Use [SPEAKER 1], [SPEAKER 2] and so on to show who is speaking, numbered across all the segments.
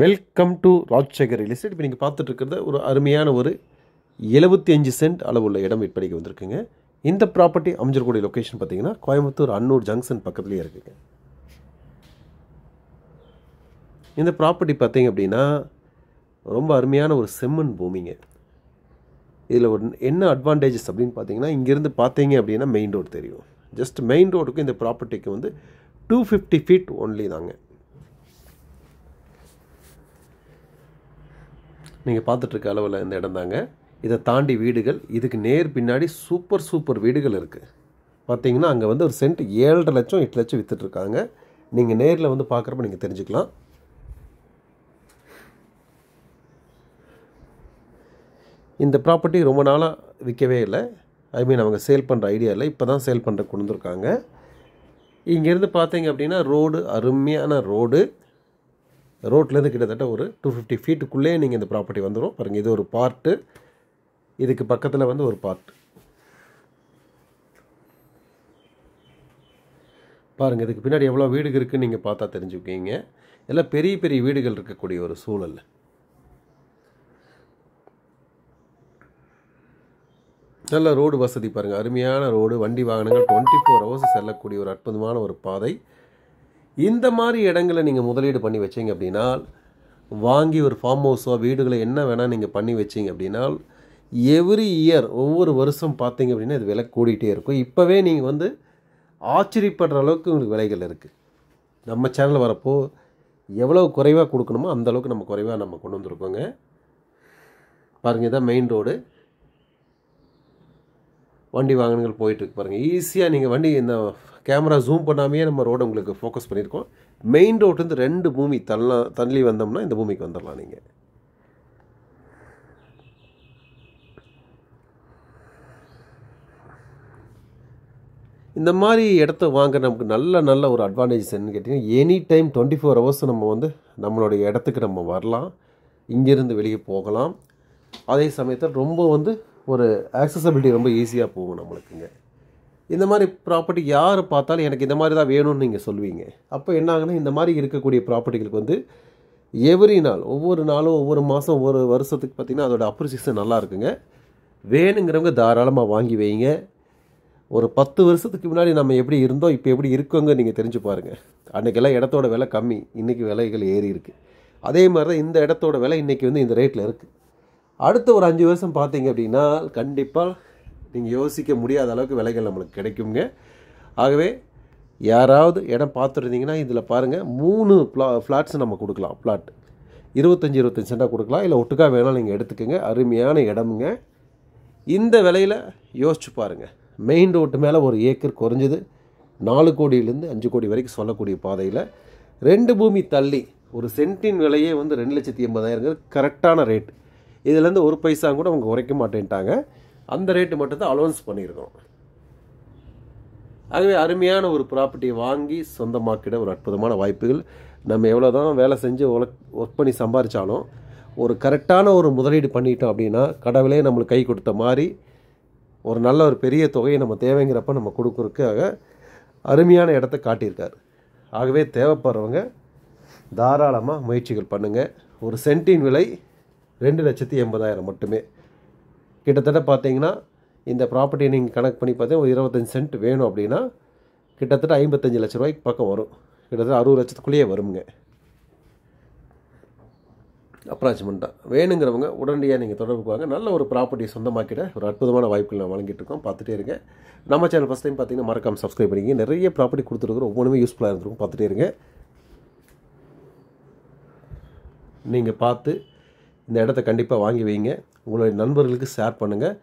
[SPEAKER 1] welcome to Rajasekar real estate இப்போ நீங்கள் பார்த்துட்டு ஒரு அருமையான ஒரு எழுபத்தி அஞ்சு சென்ட் அளவுள்ள இடம் இப்படிக்கு வந்திருக்குங்க இந்த ப்ராப்பர்ட்டி அமைஞ்சக்கூடிய லொக்கேஷன் பார்த்தீங்கன்னா கோயம்புத்தூர் அன்னூர் ஜங்ஷன் பக்கத்துலேயே இருக்குங்க இந்த ப்ராப்பர்ட்டி பார்த்தீங்க அப்படின்னா ரொம்ப அருமையான ஒரு செம்மண் பூமிங்க இதில் ஒரு என்ன அட்வான்டேஜஸ் அப்படின்னு பார்த்தீங்கன்னா இங்கேருந்து பார்த்தீங்க அப்படின்னா மெயின் ரோடு தெரியும் ஜஸ்ட் மெயின் ரோடுக்கு இந்த ப்ராப்பர்ட்டிக்கு வந்து டூ ஃபிஃப்டி ஃபீட் ஒன்லி தாங்க நீங்கள் பார்த்துட்ருக்க அளவில் இந்த இடம் தாங்க இதை தாண்டி வீடுகள் இதுக்கு நேர் பின்னாடி சூப்பர் சூப்பர் வீடுகள் இருக்குது பார்த்தீங்கன்னா அங்கே வந்து ஒரு சென்ட் ஏழரை லட்சம் எட்டு லட்சம் விற்றுட்ருக்காங்க நீங்கள் நேரில் வந்து பார்க்குறப்ப நீங்கள் தெரிஞ்சுக்கலாம் இந்த ப்ராப்பர்ட்டி ரொம்ப நாளாக விற்கவே இல்லை ஐ மீன் அவங்க சேல் பண்ணுற ஐடியா இல்லை இப்போ தான் சேல் பண்ணுற கொண்டு வந்திருக்காங்க இங்கேருந்து பார்த்தீங்க அப்படின்னா ரோடு அருமையான ரோடு ரோட்லேருந்து கிட்டத்தட்ட ஒரு டூ ஃபிஃப்டி ஃபீட்டுக்குள்ளேயே நீங்கள் இந்த ப்ராப்பர்ட்டி வந்துடும் பாருங்கள் இது ஒரு பார்ட்டு இதுக்கு பக்கத்தில் வந்து ஒரு பார்ட் பாருங்கள் இதுக்கு பின்னாடி எவ்வளோ வீடுகள் இருக்குதுன்னு நீங்கள் பார்த்தா தெரிஞ்சுக்கிங்க எல்லாம் பெரிய பெரிய வீடுகள் இருக்கக்கூடிய ஒரு சூழல் நல்ல ரோடு வசதி பாருங்கள் அருமையான ரோடு வண்டி வாகனங்கள் டுவெண்ட்டி ஃபோர் ஹவர்ஸ் செல்லக்கூடிய ஒரு அற்புதமான ஒரு பாதை இந்த மாதிரி இடங்களை நீங்கள் முதலீடு பண்ணி வச்சிங்க அப்படின்னா வாங்கி ஒரு ஃபார்ம் ஹவுஸோ வீடுகளை என்ன வேணால் நீங்கள் பண்ணி வச்சிங்க அப்படின்னா எவ்ரி இயர் ஒவ்வொரு வருஷம் பார்த்தீங்க அப்படின்னா இது விலை கூடிகிட்டே இருக்கும் இப்போவே நீங்கள் வந்து ஆச்சரியப்படுற அளவுக்கு உங்களுக்கு விலைகள் இருக்குது நம்ம சேனல் வரப்போ எவ்வளோ குறைவாக கொடுக்கணுமோ அந்தளவுக்கு நம்ம குறைவாக நம்ம கொண்டு வந்திருக்கோங்க பாருங்கள் இதான் மெயின் ரோடு வண்டி வாகனங்கள் போயிட்டுருக்கு பாருங்கள் ஈஸியாக நீங்கள் வண்டி இந்த கேமரா ஜூம் பண்ணாமையே நம்ம ரோடு உங்களுக்கு ஃபோக்கஸ் பண்ணியிருக்கோம் மெயின் ரோட்லேருந்து ரெண்டு பூமி தள்ளலாம் தள்ளி வந்தோம்னா இந்த பூமிக்கு வந்துடலாம் நீங்கள் இந்த மாதிரி இடத்த வாங்க நமக்கு நல்ல நல்ல ஒரு அட்வான்டேஜ் என்னன்னு கேட்டிங்கன்னா any time twenty four hours நம்ம வந்து நம்மளுடைய இடத்துக்கு நம்ம வரலாம் இங்கேருந்து வெளியே போகலாம் அதே சமயத்தில் ரொம்ப வந்து ஒரு ஆக்சசபிலிட்டி ரொம்ப ஈஸியாக போகும் நம்மளுக்குங்க இந்த மாதிரி ப்ராப்பர்ட்டி யார் பார்த்தாலும் எனக்கு இந்த மாதிரி தான் வேணும்னு நீங்கள் சொல்லுவீங்க அப்போ என்ன இந்த மாதிரி இருக்கக்கூடிய ப்ராப்பர்ட்டிகளுக்கு வந்து எவ்ரி நாள் ஒவ்வொரு நாளும் ஒவ்வொரு மாதம் ஒவ்வொரு வருஷத்துக்கு பார்த்திங்கன்னா அதோட அப்ரிசியேஷன் நல்லா இருக்குங்க வேணுங்கிறவங்க தாராளமாக வாங்கி வைங்க ஒரு பத்து வருஷத்துக்கு முன்னாடி நம்ம எப்படி இருந்தோம் இப்போ எப்படி இருக்கோங்க நீங்கள் தெரிஞ்சு பாருங்கள் அன்றைக்கெல்லாம் இடத்தோட விலை கம்மி இன்றைக்கி விலைகள் ஏறி இருக்குது அதே மாதிரி தான் இந்த இடத்தோட விலை இன்றைக்கி வந்து இந்த ரேட்டில் இருக்குது அடுத்த ஒரு அஞ்சு வருஷம் பார்த்தீங்க அப்படின்னா கண்டிப்பாக நீங்கள் யோசிக்க முடியாத அளவுக்கு விலைகள் நம்மளுக்கு கிடைக்குங்க ஆகவே யாராவது இடம் பார்த்துருந்தீங்கன்னா இதில் பாருங்கள் மூணு ப்ளா ஃப்ளாட்ஸ் நம்ம கொடுக்கலாம் ப்ளாட் இருபத்தஞ்சி இருபத்தஞ்சி சென்டாக கொடுக்கலாம் இல்லை ஒட்டுக்கா வேணாலும் நீங்கள் எடுத்துக்கோங்க அருமையான இடமுங்க இந்த விலையில் யோசிச்சு பாருங்கள் மெயின் ரோட்டு மேலே ஒரு ஏக்கர் குறைஞ்சது நாலு கோடியிலேருந்து அஞ்சு கோடி வரைக்கும் சொல்லக்கூடிய பாதையில் ரெண்டு பூமி தள்ளி ஒரு சென்ட்டின் விலையே வந்து ரெண்டு லட்சத்தி எண்பதாயிரங்கிறது கரெக்டான ரேட் இதுலேருந்து ஒரு பைசா கூட அவங்க குறைக்க மாட்டேன்ட்டாங்க அந்த ரேட்டு மட்டும் தான் அலோன்ஸ் பண்ணியிருக்கோம் ஆகவே அருமையான ஒரு ப்ராப்பர்ட்டியை வாங்கி சொந்தமாக்கிட ஒரு அற்புதமான வாய்ப்புகள் நம்ம எவ்வளோ தான் வேலை செஞ்சு ஒர்க் ஒர்க் பண்ணி சம்பாரித்தாலும் ஒரு கரெக்டான ஒரு முதலீடு பண்ணிட்டோம் அப்படின்னா கடவுளே நம்மளுக்கு கை கொடுத்த மாதிரி ஒரு நல்ல ஒரு பெரிய தொகையை நம்ம தேவைங்கிறப்ப நம்ம கொடுக்குறதுக்காக அருமையான இடத்த காட்டியிருக்கார் ஆகவே தேவைப்படுறவங்க தாராளமாக முயற்சிகள் பண்ணுங்கள் ஒரு சென்ட்டின் விலை ரெண்டு லட்சத்தி எண்பதாயிரம் மட்டுமே கிட்டத்தட்ட பார்த்தீங்கன்னா இந்த ப்ராப்பர்ட்டியை நீங்கள் கணக்கு பண்ணி பார்த்தீங்கன்னா ஒரு இருபத்தஞ்சி சென்ட் வேணும் அப்படின்னா கிட்டத்தட்ட ஐம்பத்தஞ்சு லட்ச ரூபாய்க்கு பக்கம் வரும் கிட்டத்தட்ட அறுபது லட்சத்துக்குள்ளேயே வருங்க அப்ராச்மெண்ட்டாக வேணுங்கிறவங்க உடனடியாக நீங்கள் தொடர்பு வாங்க நல்ல ஒரு ப்ராப்பர்ட்டி சொந்தமாக்கிட ஒரு அற்புதமான வாய்ப்புகள் நான் வழங்கிட்டு இருக்கோம் பார்த்துட்டே இருங்க நம்ம சேனல் ஃபஸ்ட் டைம் பார்த்தீங்கன்னா மறக்காமல் சப்ஸ்கிரைப் பண்ணிங்க நிறைய ப்ராப்பர்ட்டி கொடுத்துருக்குறோம் ஒவ்வொன்றுமே யூஸ்ஃபுல்லாக இருந்திருக்கும் பார்த்துட்டே இருங்க நீங்கள் பார்த்து இந்த இடத்த கண்டிப்பாக வாங்கி வைங்க உங்களுடைய நண்பர்களுக்கு ஷேர் பண்ணுங்கள்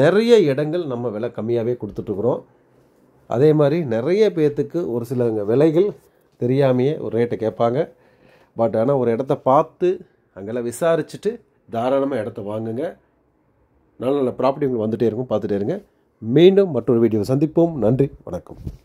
[SPEAKER 1] நிறைய இடங்கள் நம்ம விலை கம்மியாகவே கொடுத்துட்ருக்குறோம் அதே மாதிரி நிறைய பேர்த்துக்கு ஒரு சில விலைகள் தெரியாமையே ஒரு ரேட்டை கேட்பாங்க பட் ஆனால் ஒரு இடத்த பார்த்து அங்கெல்லாம் விசாரிச்சுட்டு தாராளமாக இடத்த வாங்குங்க நல்ல நல்ல ப்ராப்பர்ட்டி உங்களுக்கு வந்துகிட்டே இருக்கும் பார்த்துட்டே இருங்க மீண்டும் மற்றொரு வீடியோவை சந்திப்போம் நன்றி வணக்கம்